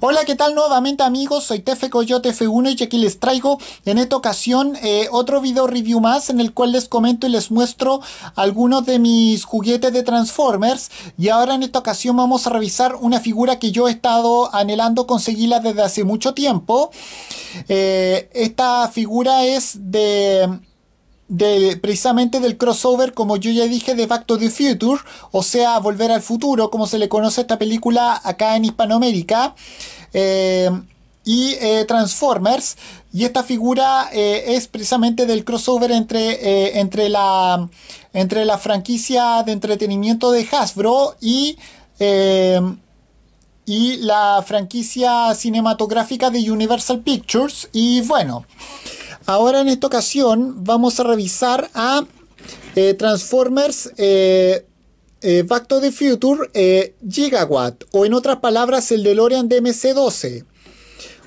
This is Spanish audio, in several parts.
Hola, ¿qué tal nuevamente amigos? Soy Tefe Coyote F1 y aquí les traigo en esta ocasión eh, otro video review más en el cual les comento y les muestro algunos de mis juguetes de Transformers y ahora en esta ocasión vamos a revisar una figura que yo he estado anhelando conseguirla desde hace mucho tiempo. Eh, esta figura es de precisamente del crossover, como yo ya dije, de Back to the Future, o sea, Volver al Futuro, como se le conoce a esta película acá en Hispanoamérica, eh, y eh, Transformers, y esta figura eh, es precisamente del crossover entre, entre, la, entre la franquicia de entretenimiento de Hasbro y y la franquicia cinematográfica de Universal Pictures. Y bueno, Ahora en esta ocasión vamos a revisar a eh, Transformers eh, eh, Back to the Future eh, Gigawatt, o en otras palabras el DeLorean DMC-12.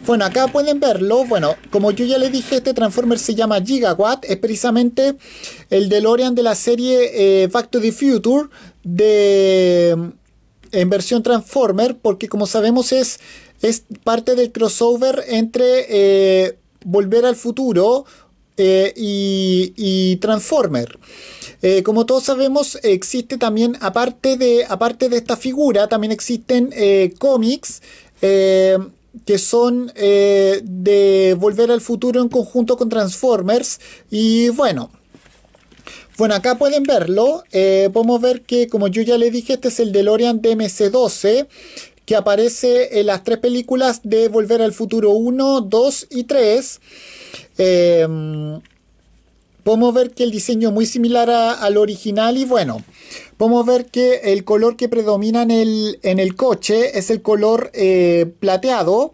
Bueno, acá pueden verlo. Bueno, como yo ya les dije, este Transformer se llama Gigawatt. Es precisamente el DeLorean de la serie Back to the Future en versión Transformer, porque como sabemos es, es parte del crossover entre Volver al futuro eh, y, Transformer. Eh, como todos sabemos, existe también, aparte de, aparte de esta figura, también existen eh, cómics que son de Volver al Futuro en conjunto con Transformers. Y bueno, bueno, acá pueden verlo. podemos ver que, como yo ya le dije, este es el DeLorean DMC-12 que aparece en las tres películas de Volver al Futuro 1, 2 y 3. Em, podemos ver que el diseño es muy similar al original y bueno, podemos ver que el color que predomina en el, en el coche es el color eh, plateado,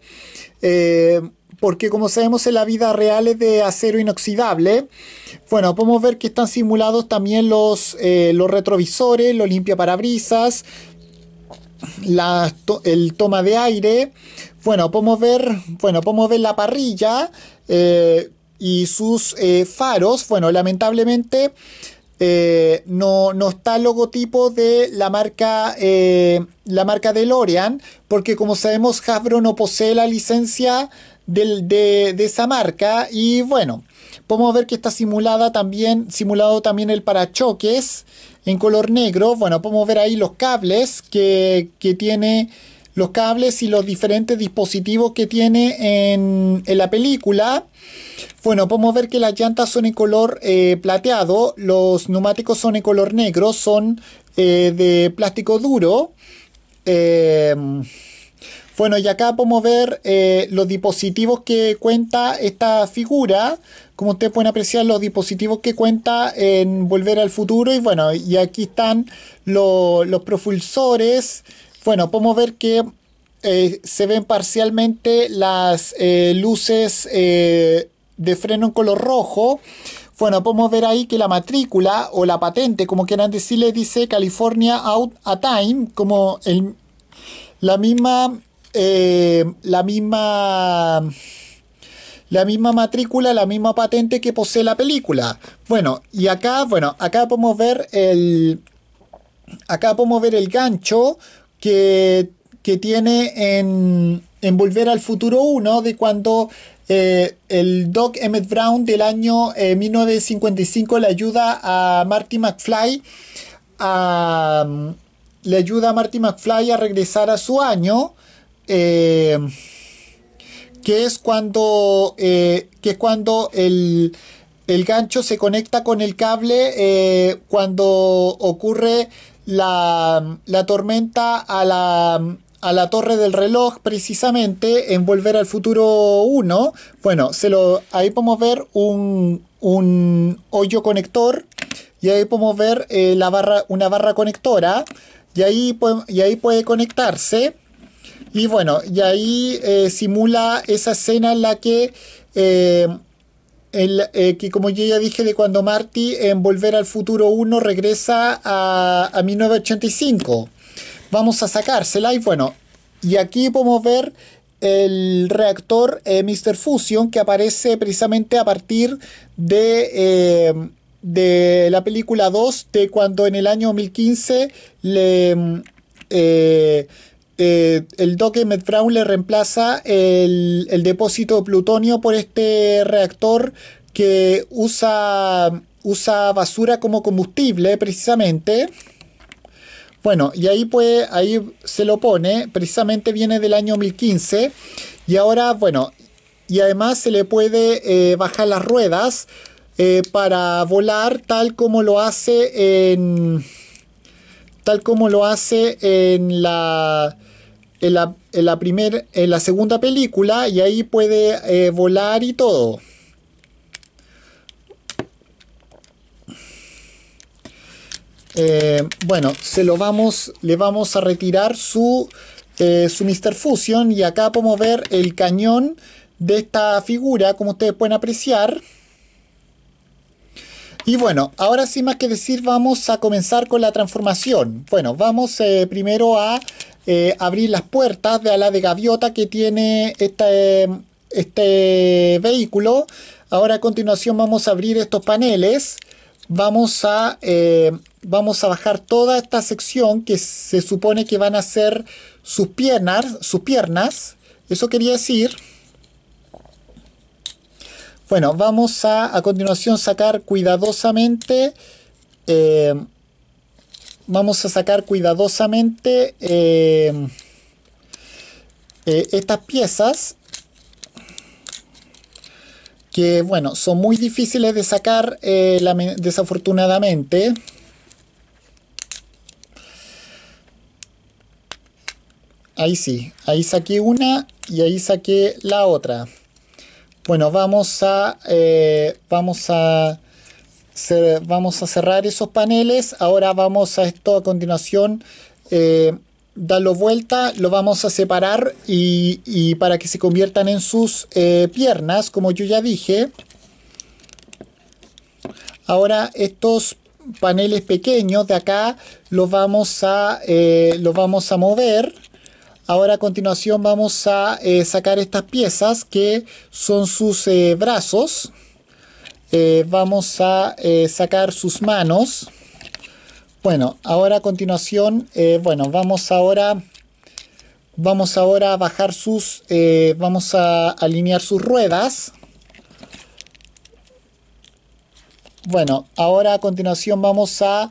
eh, porque como sabemos en la vida real es de acero inoxidable. Bueno, podemos ver que están simulados también los, eh, los retrovisores, los limpiaparabrisas el toma de aire. Bueno, podemos ver, bueno, podemos ver la parrilla eh, y sus eh, faros. Bueno, lamentablemente eh, no, está el logotipo de la marca, la marca de Lorian porque como sabemos Hasbro no posee la licencia de, de esa marca. Y bueno, podemos ver que está simulada también, simulado también el parachoques en color negro. Bueno, podemos ver ahí los cables que, tiene los cables y los diferentes dispositivos que tiene en, la película. Bueno, podemos ver que las llantas son en color eh, plateado, los neumáticos son en color negro, son eh, de plástico duro. Eh, bueno, y acá podemos ver eh, los dispositivos que cuenta esta figura. Como ustedes pueden apreciar, los dispositivos que cuenta en Volver al Futuro. Y bueno, y aquí están los propulsores. Bueno, podemos ver que eh, se ven parcialmente las eh, luces de freno en color rojo. Bueno, podemos ver ahí que la matrícula o la patente, como quieran decirle, dice California Out a Time, como la misma eh, la misma la misma matrícula, la misma patente que posee la película. Bueno, y acá, bueno, acá podemos ver el acá podemos ver el gancho que, tiene en, Volver al Futuro 1 de cuando eh, el Doc Emmett Brown del año 1955 eh, le ayuda a Marty McFly le ayuda a Marty McFly a regresar a su año eh, que es cuando, eh, que es cuando el, gancho se conecta con el cable eh, cuando ocurre la, tormenta a la, torre del reloj, precisamente en Volver al Futuro 1. Bueno, se lo, ahí podemos ver un, hoyo conector y ahí podemos ver la barra, una barra conectora y ahí, y ahí puede conectarse y bueno, y ahí eh, simula esa escena en la que, el, eh, eh, que como ya dije, de cuando Marty en Volver al Futuro 1 regresa a, 1985. Vamos a sacársela y bueno, y aquí podemos ver el reactor Mr. Fusion que aparece precisamente a partir de, de la película 2 de cuando en el año 2015 le, eh, el doque Medfraun le reemplaza el, depósito de plutonio por este reactor que usa, usa basura como combustible precisamente. Bueno, y ahí pues, ahí se lo pone, precisamente viene del año 2015, y ahora, bueno, y además se le puede eh, bajar las ruedas eh, para volar tal como lo hace en. tal como lo hace en la en la, en en la segunda película y ahí puede eh, volar y todo. Eh, bueno, se lo vamos, le vamos a retirar su, eh, su Mr. Fusion y acá podemos ver el cañón de esta figura, como ustedes pueden apreciar. Y bueno, ahora sin más que decir, vamos a comenzar con la transformación. Bueno, vamos eh, primero a eh, abrir las puertas de ala de gaviota que tiene este, este vehículo. Ahora a continuación vamos a abrir estos paneles. Vamos a, vamos a bajar toda esta sección que se supone que van a ser sus piernas, sus piernas. Eso quería decir bueno, vamos a a continuación sacar cuidadosamente... Eh, vamos a sacar cuidadosamente eh, eh, estas piezas que bueno son muy difíciles de sacar desafortunadamente ahí sí ahí saqué una y ahí saqué la otra bueno, vamos a, eh, vamos a, vamos a cerrar esos paneles. Ahora vamos a esto a continuación. Eh, darlo vuelta, lo vamos a separar y, para que se conviertan en sus eh, piernas, como yo ya dije. Ahora estos paneles pequeños de acá los vamos a, eh, los vamos a mover Ahora a continuación vamos a eh, sacar estas piezas que son sus eh, brazos. Eh, vamos a sacar sus manos. Bueno, ahora a continuación, bueno, vamos ahora, vamos ahora a bajar sus, vamos a alinear sus ruedas. Bueno, ahora a continuación vamos a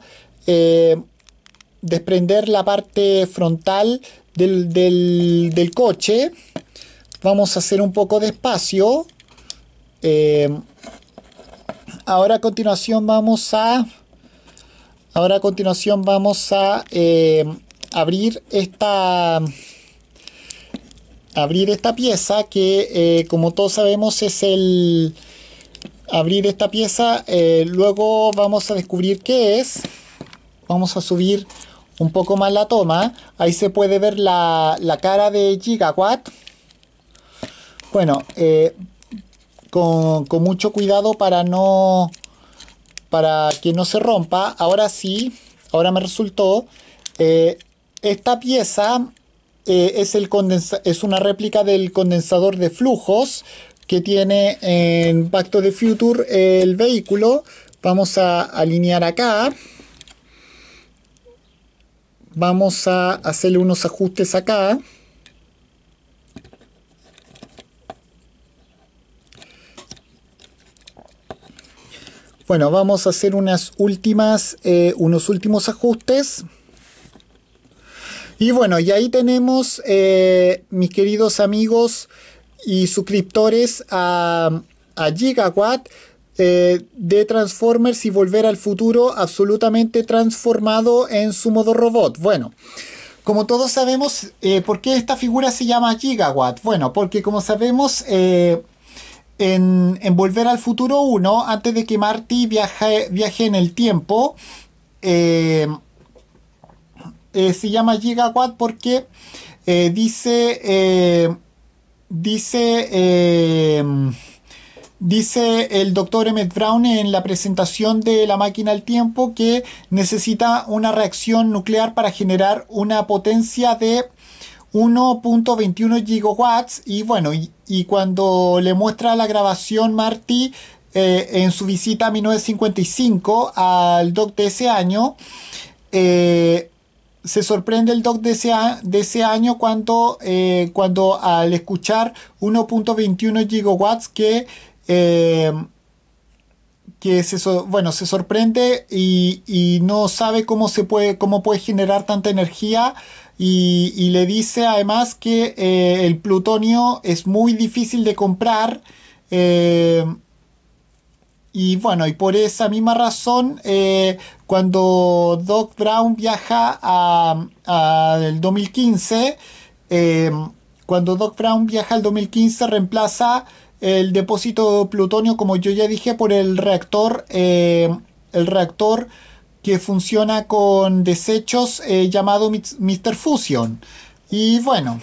desprender la parte frontal del, coche. Vamos a hacer un poco de espacio. Eh, ahora a continuación vamos a... Ahora a continuación vamos a eh, abrir esta abrir esta pieza que eh, como todos sabemos es el abrir esta pieza luego vamos a descubrir qué es vamos a subir un poco más la toma. Ahí se puede ver la, cara de Gigawatt. Bueno, eh, con, mucho cuidado para no para que no se rompa. Ahora sí, ahora me resultó. Eh, esta pieza eh, es, el es una réplica del condensador de flujos que tiene en Pacto de Future el vehículo. Vamos a alinear acá. Vamos a hacerle unos ajustes acá. Bueno, vamos a hacer unas últimas, eh, unos últimos ajustes. Y bueno, y ahí tenemos, eh, mis queridos amigos y suscriptores, a, a Gigawatt eh, de Transformers y Volver al Futuro absolutamente transformado en su modo robot. Bueno, como todos sabemos, eh, ¿por qué esta figura se llama Gigawatt? Bueno, porque como sabemos, eh, en, en, Volver al Futuro 1, antes de que Marty viaje, viaje en el tiempo, se llama Gigawatt porque dice... dice Dice el doctor Emmett Brown en la presentación de la máquina al tiempo que necesita una reacción nuclear para generar una potencia de 1.21 gigawatts y bueno, y, cuando le muestra la grabación Marty eh, en su visita a 1955 al doc de ese año, eh, se sorprende el doc de ese, año cuando, eh, cuando al escuchar 1.21 gigawatts que eh, que se, bueno, se sorprende y, no sabe cómo, se puede, cómo puede generar tanta energía y, le dice además que eh, el plutonio es muy difícil de comprar eh, y bueno, y por esa misma razón, cuando Doc Brown viaja al 2015, cuando Doc Brown viaja al 2015 reemplaza el depósito plutonio, como yo ya dije, por el reactor, eh, el reactor que funciona con desechos eh, llamado Mr. Fusion. Y bueno.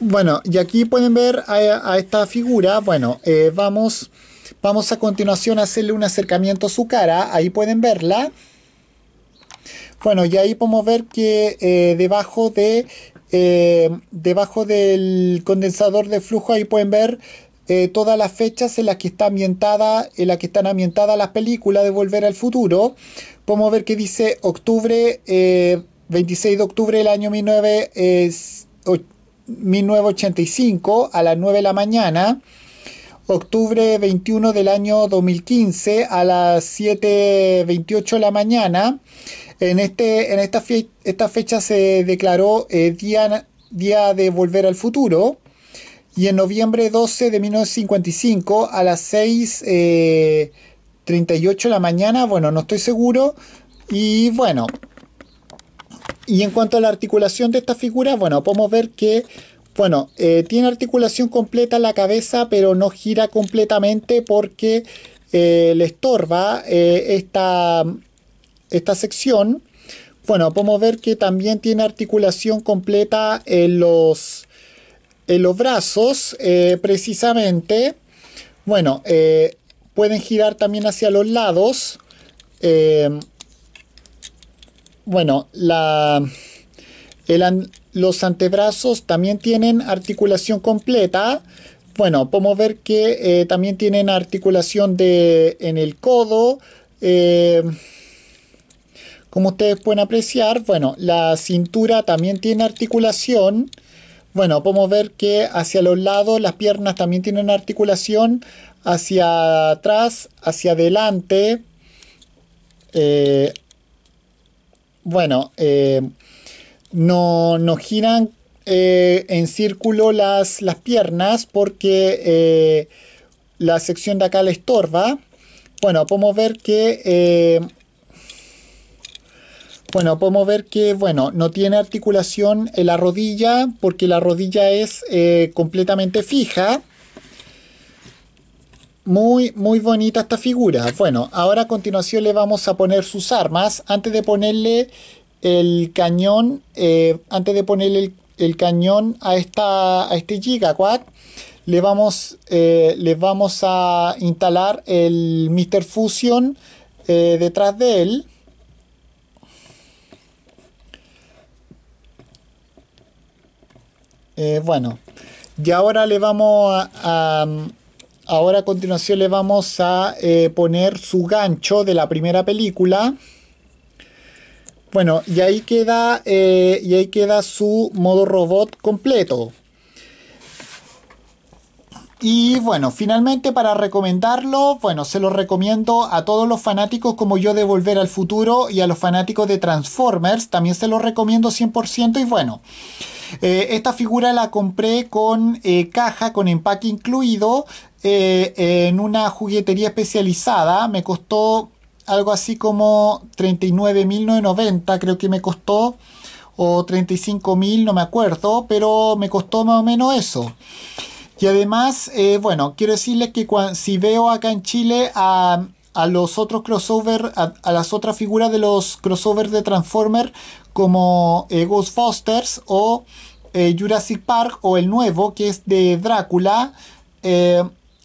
Bueno, y aquí pueden ver a, esta figura. Bueno, eh, vamos, vamos a continuación a hacerle un acercamiento a su cara. Ahí pueden verla. Bueno, y ahí podemos ver que debajo de eh, debajo del condensador de flujo ahí pueden ver eh, todas las fechas en las que está ambientada, en las que están ambientadas las películas de Volver al Futuro. Podemos ver que dice octubre, 26 eh, de octubre del año 19, 1985 a las 9 de la mañana octubre 21 del año 2015 a las 7.28 de la mañana. En, este, en esta, esta fecha se declaró eh, día, de Volver al Futuro. Y en noviembre 12 de 1955 a las 6.38 eh, de la mañana, bueno, no estoy seguro. Y bueno, y en cuanto a la articulación de esta figura, bueno, podemos ver que bueno, eh, tiene articulación completa en la cabeza, pero no gira completamente porque eh, le estorba eh, esta, esta sección. Bueno, podemos ver que también tiene articulación completa los, en los brazos, precisamente. Bueno, pueden girar también hacia los lados. bueno, la los antebrazos también tienen articulación completa. Bueno, podemos ver que eh, también tienen articulación en el codo. Eh, como ustedes pueden apreciar, bueno, la cintura también tiene articulación. Bueno, podemos ver que hacia los lados las piernas también tienen articulación, hacia atrás, hacia adelante. Eh, bueno, nos no giran eh, en círculo las, las piernas porque eh, la sección de acá le estorba. Bueno, podemos ver que... Eh, bueno, podemos ver que bueno, no tiene articulación en la rodilla porque la rodilla es completamente fija. Muy, muy bonita esta figura. Bueno, ahora a continuación le vamos a poner sus armas. Antes de ponerle el cañón, eh, antes de poner el, cañón a, esta, a este gigawatt, le vamos, eh, le vamos a instalar el Mr. Fusion eh, detrás de él. bueno, y ahora le vamos a, Ahora a continuación le vamos a poner su gancho de la primera película. Bueno, y ahí queda, eh, y ahí queda su modo robot completo. Y bueno, finalmente para recomendarlo, bueno, se lo recomiendo a todos los fanáticos como yo de Volver al Futuro y a los fanáticos de Transformers, también se lo recomiendo 100% y bueno, eh, esta figura la compré con eh, caja, con empaque incluido, en una juguetería especializada, me costó algo así como 39.990, creo que me costó, o 35.000, no me acuerdo, pero me costó más o menos eso. Y además, eh, bueno, quiero decirles que si veo acá en Chile a, los otros crossovers... a, las otras figuras de los crossovers de Transformer, como eh, Ghost Fosters o eh, Jurassic Park o el nuevo, que es de Drácula,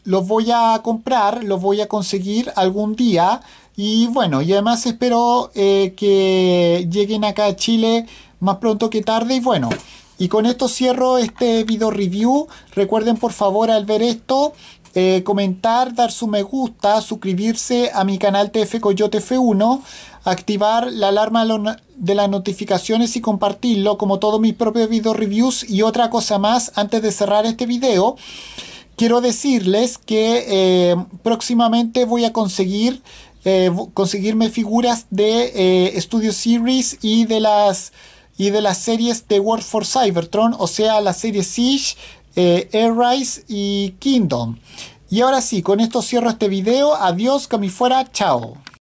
los voy a comprar, los voy a conseguir algún día. Y bueno, y además espero eh, que lleguen acá a Chile más pronto que tarde. Y bueno, y con esto cierro este video review. Recuerden por favor al ver esto eh, comentar, dar su me gusta, suscribirse a mi canal TF Coyote F1, activar la alarma de las notificaciones y compartirlo, como todos mis propios video reviews. Y otra cosa más, antes de cerrar este video, quiero decirles que eh, próximamente voy a conseguir eh, conseguirme figuras de eh, Studio Series y de las y de las series de World for Cybertron, o sea, la serie Siege, eh, Airrise y Kingdom. Y ahora sí, con esto cierro este video. Adiós, que fuera, chao.